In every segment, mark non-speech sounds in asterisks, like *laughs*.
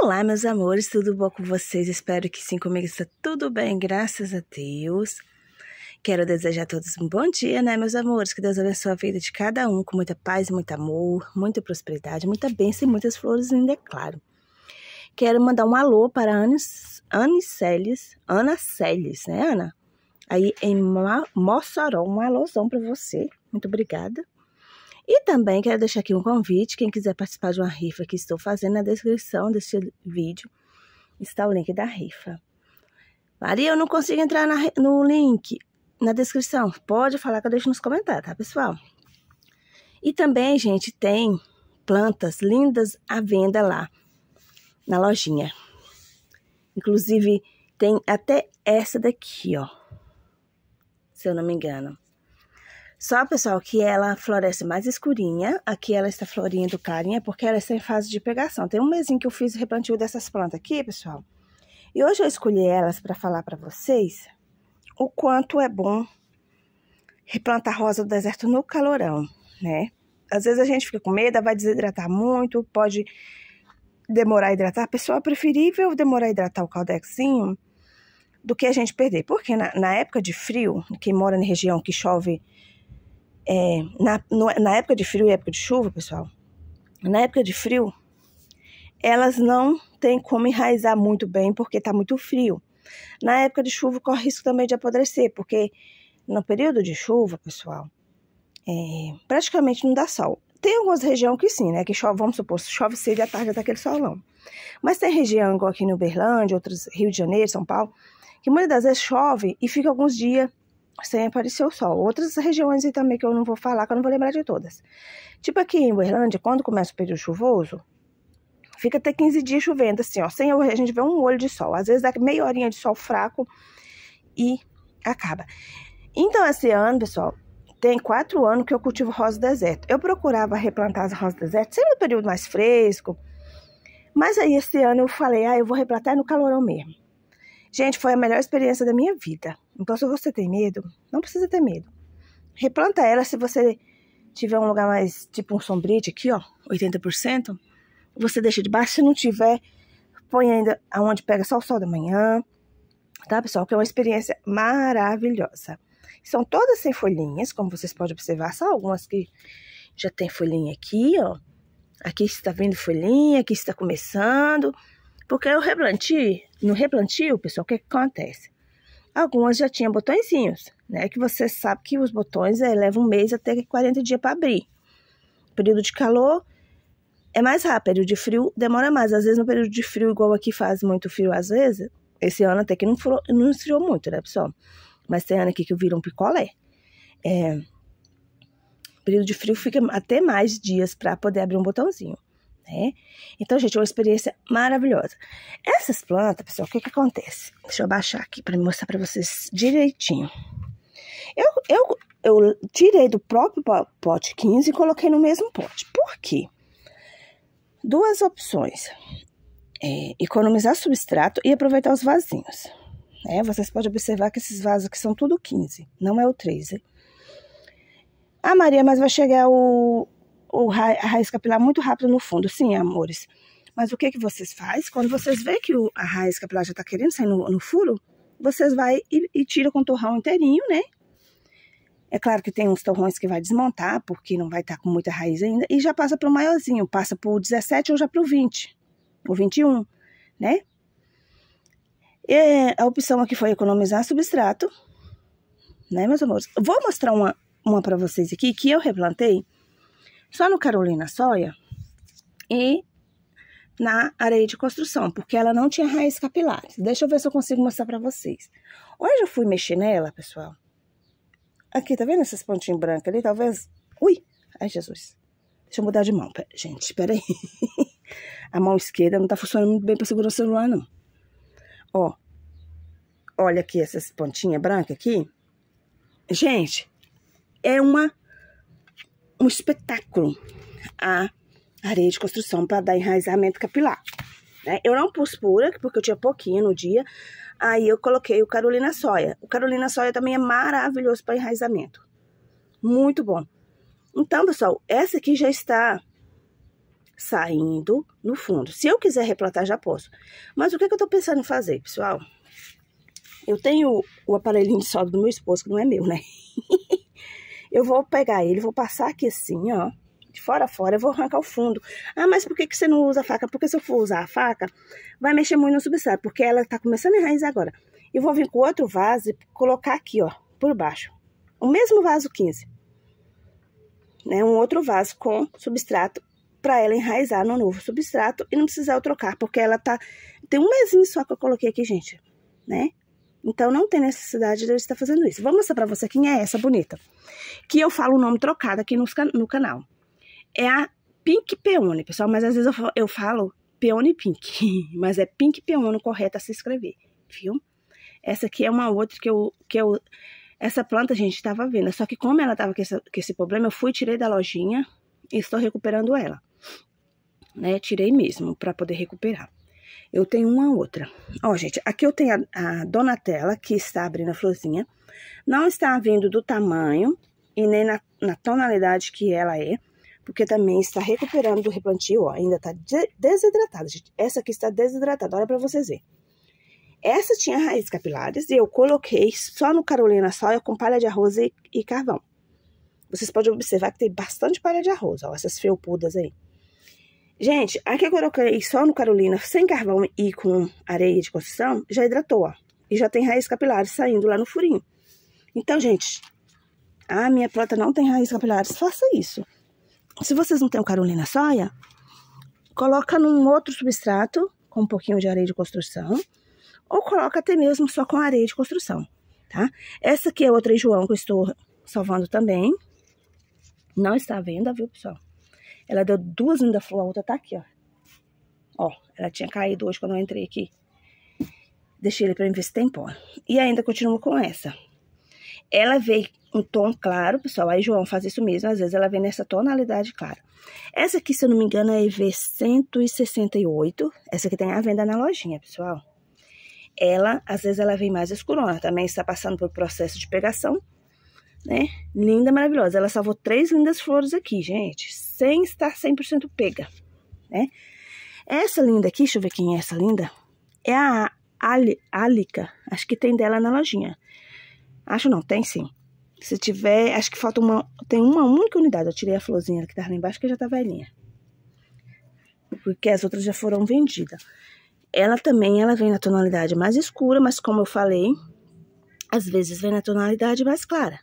Olá, meus amores, tudo bom com vocês? Espero que sim, comigo está tudo bem, graças a Deus. Quero desejar a todos um bom dia, né, meus amores? Que Deus abençoe a vida de cada um com muita paz, muito amor, muita prosperidade, muita bênção e muitas flores ainda, é claro. Quero mandar um alô para Ana Aniceles, Ana Celes, né, Ana? Aí em Mossoró, um alôzão para você. Muito obrigada. E também quero deixar aqui um convite, quem quiser participar de uma rifa que estou fazendo na descrição deste vídeo, está o link da rifa. Maria, eu não consigo entrar na, no link na descrição. Pode falar que eu deixo nos comentários, tá, pessoal? E também, gente, tem plantas lindas à venda lá na lojinha. Inclusive, tem até essa daqui, ó. Se eu não me engano. Só, pessoal, que ela floresce mais escurinha. Aqui ela está florindo carinha porque ela está em fase de pegação. Tem um mesinho que eu fiz o replantio dessas plantas aqui, pessoal. E hoje eu escolhi elas para falar para vocês o quanto é bom replantar rosa do deserto no calorão, né? Às vezes a gente fica com medo, vai desidratar muito, pode demorar a hidratar. Pessoal, é preferível demorar a hidratar o caldexinho do que a gente perder. Porque na, na época de frio, quem mora na região que chove é, na, no, na época de frio e época de chuva, pessoal, na época de frio, elas não têm como enraizar muito bem porque está muito frio. Na época de chuva, corre risco também de apodrecer, porque no período de chuva, pessoal, é, praticamente não dá sol. Tem algumas regiões que sim, né? Que chove, vamos supor, chove cedo e à tarde daquele tá solão. Mas tem região, igual aqui no Uberlândia, outros Rio de Janeiro, São Paulo, que muitas das vezes chove e fica alguns dias sem aparecer o sol. Outras regiões também que eu não vou falar, que eu não vou lembrar de todas. Tipo aqui em Uberlândia, quando começa o período chuvoso, fica até 15 dias chovendo, assim, ó. Sem a gente ver um olho de sol. Às vezes dá meia horinha de sol fraco e acaba. Então, esse ano, pessoal, tem quatro anos que eu cultivo rosa deserto. Eu procurava replantar as rosas deserto, sempre no período mais fresco. Mas aí, esse ano, eu falei, ah, eu vou replantar no calorão mesmo. Gente, foi a melhor experiência da minha vida. Então, se você tem medo, não precisa ter medo. Replanta ela se você tiver um lugar mais, tipo um sombrite aqui, ó, 80%. Você deixa de baixo. Se não tiver, põe ainda aonde pega só o sol da manhã. Tá, pessoal? Que é uma experiência maravilhosa. São todas sem folhinhas, como vocês podem observar. Só algumas que já tem folhinha aqui, ó. Aqui está vindo folhinha, aqui está começando. Porque eu replantio, no replantio, pessoal, o que, que acontece? Algumas já tinham botõezinhos, né? Que você sabe que os botões é, levam um mês até 40 dias para abrir. Período de calor é mais rápido, período de frio demora mais. Às vezes, no período de frio, igual aqui faz muito frio, às vezes, esse ano até que não, furou, não esfriou muito, né, pessoal? Mas tem ano aqui que vira um picolé. É, período de frio fica até mais dias para poder abrir um botãozinho né? Então, gente, é uma experiência maravilhosa. Essas plantas, pessoal, o que que acontece? Deixa eu baixar aqui para mostrar para vocês direitinho. Eu, eu, eu tirei do próprio pote 15 e coloquei no mesmo pote. Por quê? Duas opções. É, economizar substrato e aproveitar os vasinhos. É, vocês podem observar que esses vasos aqui são tudo 15, não é o 13. Ah, Maria, mas vai chegar o, o ra a raiz capilar muito rápido no fundo. Sim, amores. Mas o que, que vocês faz Quando vocês veem que o, a raiz capilar já está querendo sair no, no, furo, vocês vai e, e tira o torrão inteirinho, né? É claro que tem uns torrões que vai desmontar, porque não vai estar tá com muita raiz ainda, e já passa para o maiorzinho, passa para o 17 ou já para o 20, ou 21, né? E é, a opção aqui foi economizar substrato, né, meus amores? Vou mostrar uma, uma para vocês aqui, que eu replantei, só no Carolina Soia e na areia de construção, porque ela não tinha raiz capilar. Deixa eu ver se eu consigo mostrar para vocês. Hoje eu fui mexer nela, pessoal? Aqui, tá vendo essas pontinhas brancas ali? Talvez... Ui! Ai, Jesus. Deixa eu mudar de mão, gente. gente, peraí. *laughs* A mão esquerda não tá funcionando muito bem pra segurar o celular, não. Ó. Olha aqui essas pontinhas brancas aqui. Gente, é uma um espetáculo a areia de construção para dar enraizamento capilar. Né? Eu não pus pura, porque eu tinha pouquinho no dia, aí eu coloquei o Carolina Soia. O Carolina Soia também é maravilhoso para enraizamento. Muito bom. Então, pessoal, essa aqui já está saindo no fundo. Se eu quiser replantar, já posso. Mas o que, é que eu estou pensando em fazer, pessoal? Eu tenho o aparelhinho de solda do meu esposo, que não é meu, né? *laughs* Eu vou pegar ele, vou passar aqui assim, ó. De fora a fora, eu vou arrancar o fundo. Ah, mas por que, que você não usa a faca? Porque se eu for usar a faca, vai mexer muito no substrato. Porque ela tá começando a enraizar agora. E vou vir com outro vaso e colocar aqui, ó. Por baixo. O mesmo vaso 15. Né? Um outro vaso com substrato para ela enraizar no novo substrato e não precisar eu trocar, porque ela tá... Tem um mesinho só que eu coloquei aqui, gente, né? Então não tem necessidade de eu estar fazendo isso. Vou mostrar para você quem é essa bonita. Que eu falo o nome trocado aqui no, no canal. É a Pink Peony, pessoal, mas às vezes eu falo, eu falo Peony Pink, *laughs* mas é Pink Peony correto a se escrever, viu? Essa aqui é uma outra que eu, que eu essa planta, a gente, estava vendo. Só que como ela estava com, com esse, problema, eu fui, tirei da lojinha e estou recuperando ela. Né? Tirei mesmo para poder recuperar. Eu tenho uma outra. Ó, gente, aqui eu tenho a, a Donatella, que está abrindo a florzinha. Não está vindo do tamanho e nem na, na tonalidade que ela é, porque também está recuperando do replantio, ó. Ainda está de desidratada, gente. Essa aqui está desidratada, olha para vocês verem. Essa tinha raízes capilares e eu coloquei só no Carolina Soia com palha de arroz e, e carvão. Vocês podem observar que tem bastante palha de arroz, ó, essas felpudas aí. Gente, aqui eu coloquei só no Carolina, sem carvão e com areia de construção, já hidratou, ó. E já tem raiz capilar saindo lá no furinho. Então, gente, a minha planta não tem raiz capilares, faça isso. Se vocês não têm o Carolina Soia, coloca num outro substrato, com um pouquinho de areia de construção, ou coloca até mesmo só com areia de construção, tá? Essa aqui é outra João que eu estou salvando também. Não está à venda, viu, pessoal? Ela deu duas ainda flores a outra tá aqui, ó. Ó, ela tinha caído hoje quando eu entrei aqui. Deixei ele pra mim ver se tem pó. E ainda continuo com essa. Ela veio um tom claro, pessoal. Aí João faz isso mesmo, às vezes ela vem nessa tonalidade clara. Essa aqui, se eu não me engano, é EV168. Essa aqui tem a venda na lojinha, pessoal. Ela, às vezes, ela vem mais escurona. Também está passando por processo de pegação, né? Linda, maravilhosa. Ela salvou três lindas flores aqui, gente sem estar 100% pega, né? Essa linda aqui, deixa eu ver quem é essa linda, é a Alica, acho que tem dela na lojinha. Acho não, tem sim. Se tiver, acho que falta uma, tem uma única unidade, eu tirei a florzinha que tá lá embaixo que já tá velhinha. Porque as outras já foram vendidas. Ela também, ela vem na tonalidade mais escura, mas como eu falei, às vezes vem na tonalidade mais clara,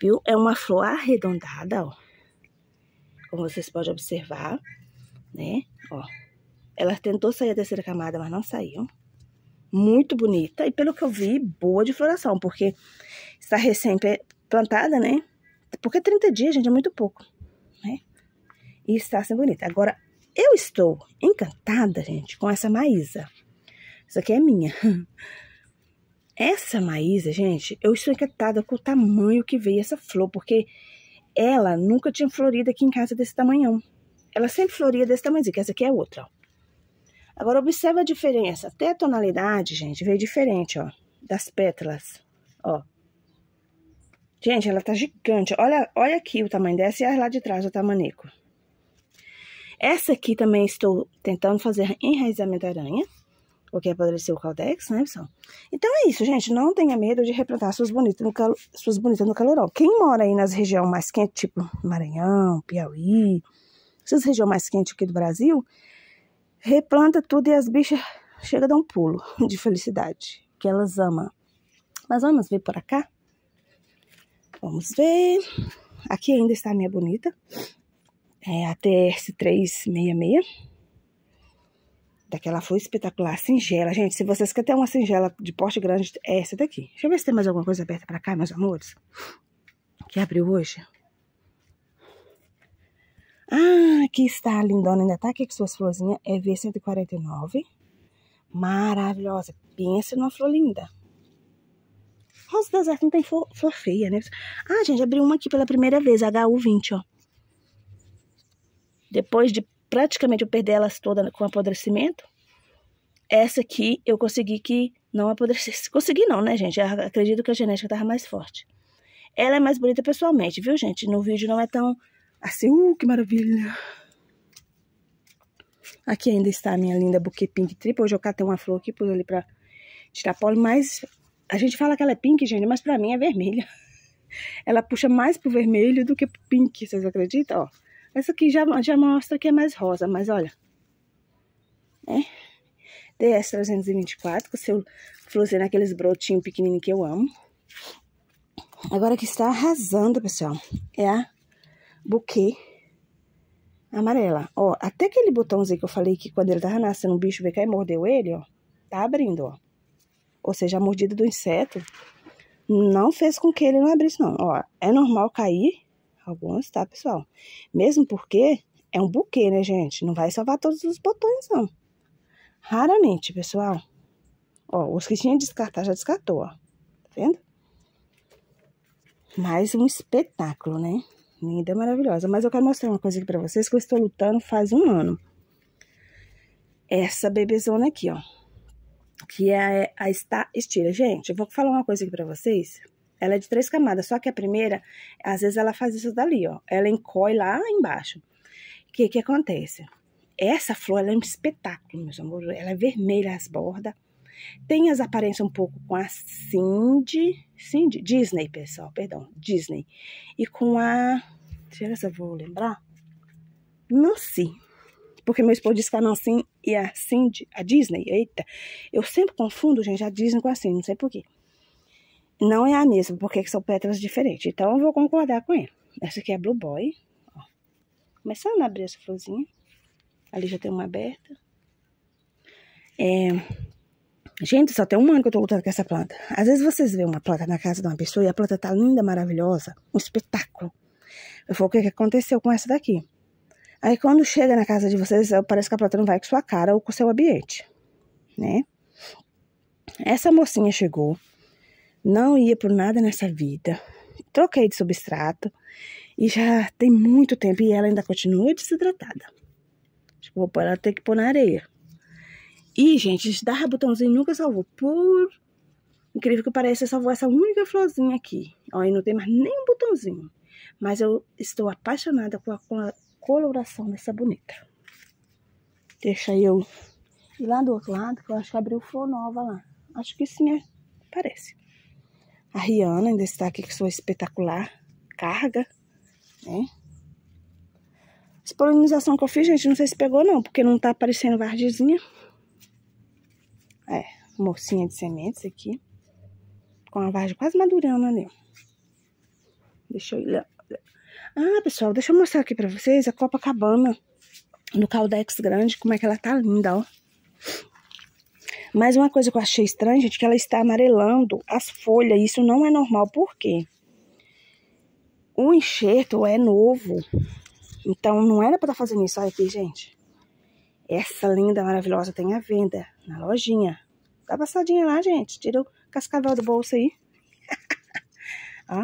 viu? É uma flor arredondada, ó como vocês podem observar, né? Ó, ela tentou sair a terceira camada, mas não saiu. Muito bonita e, pelo que eu vi, boa de floração, porque está recém-plantada, né? Porque 30 dias, gente, é muito pouco, né? E está sendo bonita. Agora, eu estou encantada, gente, com essa Maísa. Isso aqui é minha. *laughs* Essa Maísa, gente, eu estou encantada com o tamanho que veio essa flor, porque ela nunca tinha florido aqui em casa desse tamanhão. Ela sempre floria desse tamanhozinho, que essa aqui é outra, ó. Agora, observa a diferença. Até a tonalidade, gente, veio diferente, ó, das pétalas, ó. Gente, ela tá gigante. Olha, olha aqui o tamanho dessa e as lá de trás o tamanico. Essa aqui também estou tentando fazer enraizamento aranha porque é apodreceu o caldex, né, pessoal? Então é isso, gente. Não tenha medo de replantar suas bonitas no, cal, suas bonitas no calorão. Quem mora aí nas regiões mais quentes, tipo Maranhão, Piauí, essas regiões mais quentes aqui do Brasil, replanta tudo e as bichas chega a dar um pulo *laughs* de felicidade, que elas amam. Mas vamos ver por cá? Vamos ver. Aqui ainda está a minha bonita. É a TS366 daquela flor espetacular, singela. Gente, se vocês querem ter uma singela de porte grande, é essa daqui. Deixa eu ver se tem mais alguma coisa aberta pra cá, meus amores. Que abriu hoje. Ah, aqui está a lindona, ainda tá aqui com suas florzinhas. É V149. Maravilhosa. Pensa numa flor linda. Rosa do deserto não tem flor, flor feia, né? Ah, gente, abriu uma aqui pela primeira vez, HU20, ó. Depois de praticamente eu perdi elas todas com apodrecimento. Essa aqui eu consegui que não apodrecesse. *laughs* Consegui não, né, gente? Eu acredito que a genética tava mais forte. Ela é mais bonita pessoalmente, viu, gente? No vídeo não é tão assim, uh, que maravilha. Aqui ainda está a minha linda buquê pink triple. Hoje eu catei uma flor aqui, pus ali pra tirar pólen, mas a gente fala que ela é pink, gente, mas pra mim é vermelha. *laughs* Ela puxa mais pro vermelho do que pro pink, vocês acreditam? Ó. Essa aqui já, já mostra que é mais rosa, mas olha. Né? DS 324, com seu florzinho naqueles brotinhos pequenininhos que eu amo. Agora que está arrasando, pessoal, é a buquê amarela. Ó, até aquele botãozinho que eu falei que quando ele tava nascendo, um bicho veio cá e mordeu ele, ó. Tá abrindo, ó. Ou seja, a mordida do inseto não fez com que ele não abrisse, não. Ó, é normal cair, algumas, tá, pessoal? Mesmo porque é um buquê, né, gente? Não vai salvar todos os botões, não. Raramente, pessoal. Ó, os que tinha descartar, já descartou, ó. Tá vendo? Mais um espetáculo, né? Linda, maravilhosa. Mas eu quero mostrar uma coisa aqui pra vocês que eu estou lutando faz um ano. Essa bebezona aqui, ó. Que é a, a Star Estira. Gente, eu vou falar uma coisa aqui pra vocês ela é de três camadas, só que a primeira, às vezes ela faz isso dali, ó. Ela encolhe lá embaixo. O que que acontece? Essa flor, ela é um espetáculo, meus amores. Ela é vermelha as bordas. Tem as aparências um pouco com a Cindy, Cindy, Disney, pessoal, perdão, Disney. E com a, deixa eu ver se eu vou lembrar, Nancy. Porque meu esposo disse que a Nancy e a Cindy, a Disney, eita. Eu sempre confundo, gente, a Disney com a Cindy, não sei porquê não é a mesma, porque são pétalas diferentes. Então, eu vou concordar com ele. Essa aqui é a Blue Boy. Ó. Começando a abrir essa florzinha. Ali já tem uma aberta. É... Gente, só tem um ano que eu tô lutando com essa planta. Às vezes vocês veem uma planta na casa de uma pessoa e a planta tá linda, maravilhosa. Um espetáculo. Eu falo o que, que aconteceu com essa daqui? Aí, quando chega na casa de vocês, parece que a planta não vai com sua cara ou com seu ambiente, né? Essa mocinha chegou não ia por nada nessa vida. Troquei de substrato e já tem muito tempo e ela ainda continua desidratada. Acho que vou pôr ela ter que pôr na areia. E, gente, dar botãozinho nunca salvou. Por incrível que pareça, salvou essa única florzinha aqui. Ó, e não tem mais nenhum botãozinho. Mas eu estou apaixonada com a, com a coloração dessa bonita. Deixa eu ir lá do outro lado, que eu acho que abriu flor nova lá. Acho que sim, é. parece. A Rihanna ainda está aqui com sua espetacular carga, né? Essa polinização que eu fiz, gente, não sei se pegou não, porque não tá aparecendo vardezinha. É, mocinha de sementes aqui. Com a vargem quase madurando ali. Deixa eu ir lá. Ah, pessoal, deixa eu mostrar aqui pra vocês a Copacabana. No Caldex Grande, como é que ela tá linda, ó. Mas uma coisa que eu achei estranha, gente, é que ela está amarelando as folhas. Isso não é normal, por quê? O enxerto é novo. Então, não era para estar tá fazendo isso. Olha aqui, gente. Essa linda, maravilhosa tem à venda na lojinha. Dá passadinha lá, gente. Tira o cascavel do bolso aí. *laughs* ó,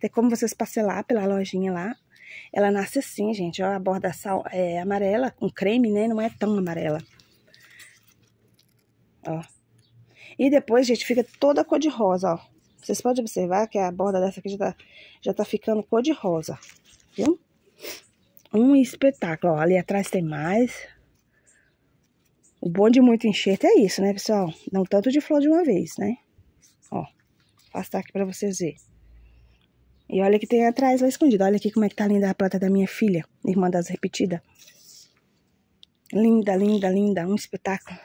tem como vocês parcelar pela lojinha lá. Ela nasce assim, gente. Ó, a borda sal, é, amarela, com um creme, né? Não é tão amarela ó. E depois, gente, fica toda cor de rosa, ó. Vocês podem observar que a borda dessa aqui já tá, já tá ficando cor de rosa, viu? Um espetáculo, ó. Ali atrás tem mais. O bom de muito enxerto é isso, né, pessoal? Não tanto de flor de uma vez, né? Ó, afastar aqui pra vocês verem. E olha que tem atrás lá escondido. Olha aqui como é que tá linda a planta da minha filha, irmã das repetidas. Linda, linda, linda. Um espetáculo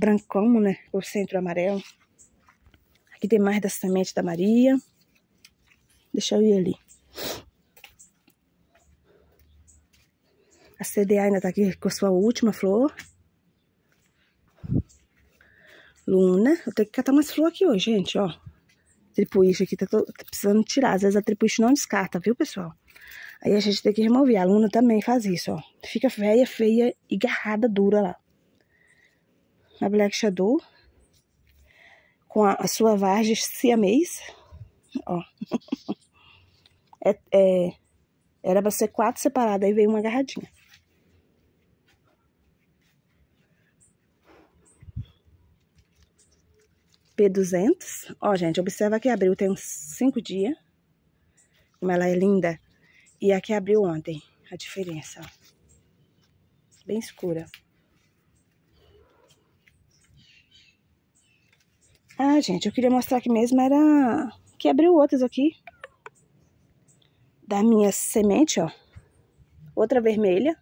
brancão, né? O centro amarelo. Aqui tem mais da semente da Maria. Deixa eu ir ali. A CDA ainda tá aqui com a sua última flor. Luna. Eu tenho que catar umas flores aqui hoje, gente, ó. Tripuíche aqui, tá, tô, tá, precisando tirar. Às vezes a tripuíche não descarta, viu, pessoal? Aí a gente tem que remover. A Luna também faz isso, ó. Fica feia, feia e garrada, dura lá a Black Shadow com a, a sua sia siamês. Ó. *laughs* é, é, era para ser quatro separadas, aí veio uma agarradinha. P200. Ó, gente, observa que abriu tem uns cinco dias. Como ela é linda. E aqui abriu ontem, a diferença, ó. Bem escura. Ah, gente, eu queria mostrar aqui mesmo era que abriu outras aqui. Da minha semente, ó. Outra vermelha.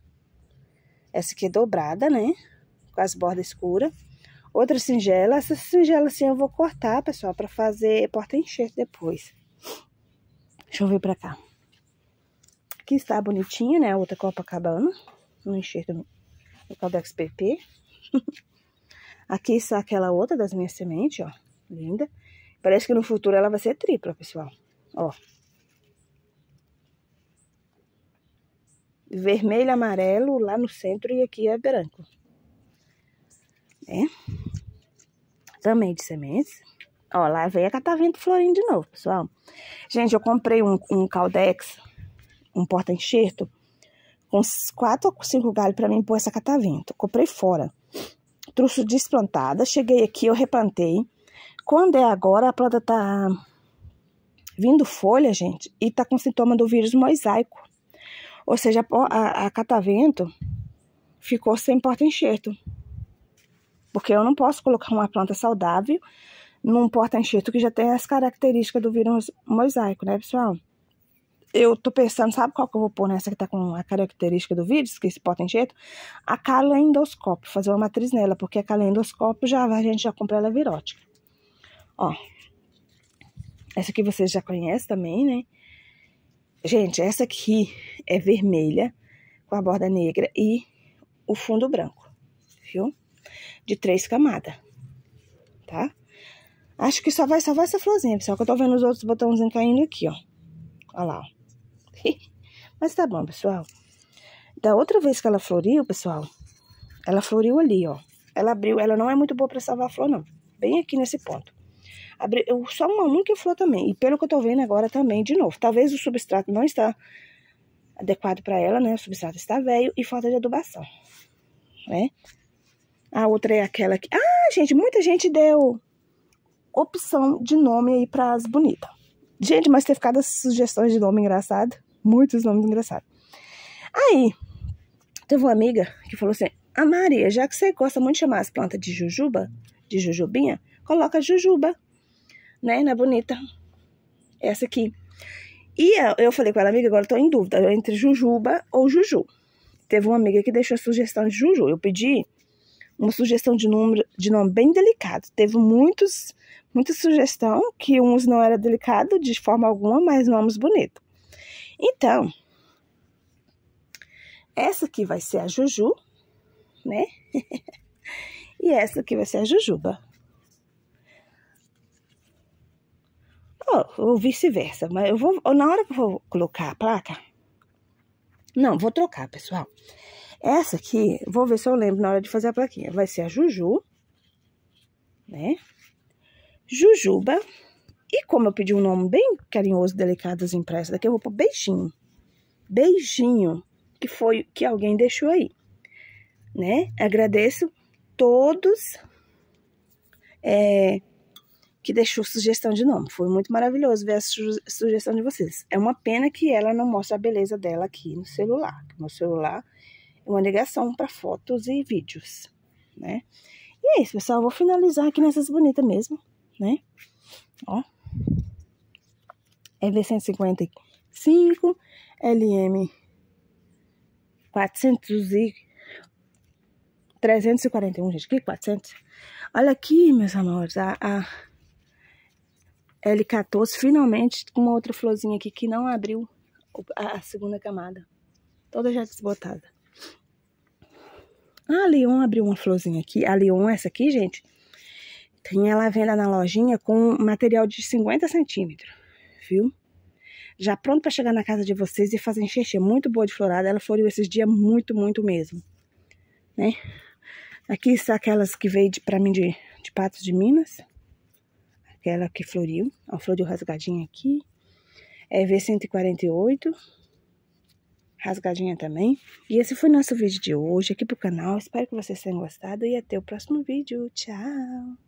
Essa aqui é dobrada, né? Com as bordas escuras. Outra singela. Essa singela assim eu vou cortar, pessoal, pra fazer porta-enxerto depois. Deixa eu vir pra cá. Aqui está bonitinha, né? A outra Copacabana. No enxerto no, no Caldex PP. *laughs* Aqui está aquela outra das minhas sementes, ó. Linda. Parece que no futuro ela vai ser tripla, pessoal. Ó. Vermelho, amarelo lá no centro e aqui é branco. Né? Também de sementes. Ó, lá vem a catavento florindo de novo, pessoal. Gente, eu comprei um, um caldex, um porta-enxerto, com quatro ou cinco galhos para mim pôr essa catavento. Comprei fora. Truço desplantada. Cheguei aqui, eu replantei. Quando é agora, a planta tá vindo folha, gente, e tá com sintoma do vírus mosaico. Ou seja, a, a catavento ficou sem porta-enxerto. Porque eu não posso colocar uma planta saudável num porta-enxerto que já tem as características do vírus mosaico, né, pessoal? Eu tô pensando, sabe qual que eu vou pôr nessa que tá com a característica do vírus, que é esse porta-enxerto? A calendoscópio, fazer uma matriz nela, porque a calendoscópio já, a gente já compra ela virótica. Ó, essa aqui vocês já conhecem também, né? Gente, essa aqui é vermelha, com a borda negra e o fundo branco, viu? De três camadas, tá? Acho que só vai salvar essa florzinha, pessoal, que eu tô vendo os outros botãozinhos caindo aqui, ó. Olha lá, ó. *laughs* Mas tá bom, pessoal. Da outra vez que ela floriu, pessoal, ela floriu ali, ó. Ela abriu, ela não é muito boa pra salvar a flor, não. Bem aqui nesse ponto. Abri... só uma única flor também. E pelo que eu tô vendo agora também, de novo. Talvez o substrato não está adequado para ela, né? O substrato está velho e falta de adubação, né? A outra é aquela que... Ah, gente, muita gente deu opção de nome aí para as bonitas. Gente, mas ter ficado as sugestões de nome engraçado. Muitos nomes engraçados. Aí, teve uma amiga que falou assim, a ah, Maria, já que você gosta muito de chamar as plantas de jujuba, de jujubinha, coloca jujuba né? Na é bonita. Essa aqui. E eu falei com ela, amiga, agora estou tô em dúvida, entre Jujuba ou Juju. Teve uma amiga que deixou a sugestão de Juju. Eu pedi uma sugestão de, número, de nome bem delicado. Teve muitos, muita sugestão, que uns não era delicado de forma alguma, mas nomes bonitos. Então, essa aqui vai ser a Juju, né? *laughs* e essa aqui vai ser a Jujuba. ou, vice-versa. Mas eu vou, na hora que eu vou colocar a placa, não, vou trocar, pessoal. Essa aqui, vou ver se eu lembro na hora de fazer a plaquinha. Vai ser a Juju, né? Jujuba. E como eu pedi um nome bem carinhoso, delicado, as impressas daqui, eu vou pôr beijinho. Beijinho, que foi que alguém deixou aí, né? Agradeço todos é, que deixou sugestão de nome. Foi muito maravilhoso ver a su sugestão de vocês. É uma pena que ela não mostra a beleza dela aqui no celular. no celular é uma negação para fotos e vídeos, né? E é isso, pessoal. Eu vou finalizar aqui nessas bonitas mesmo, né? Ó. LV155, LM 400 e 341, gente, que 400. Olha aqui, meus amores, a, a L14, finalmente, com uma outra florzinha aqui que não abriu a segunda camada. Toda já desbotada. A Leon abriu uma florzinha aqui. A Leon, essa aqui, gente, tem ela à venda na lojinha com material de 50 centímetros, viu? Já pronto para chegar na casa de vocês e fazer enxertia. Muito boa de florada. Ela floriu esses dias muito, muito mesmo. Né? Aqui está aquelas que veio de, pra mim de, de Patos de Minas aquela que floriu, flor de rasgadinha aqui. É V148, rasgadinha também. E esse foi nosso vídeo de hoje aqui pro canal. Espero que vocês tenham gostado e até o próximo vídeo. Tchau!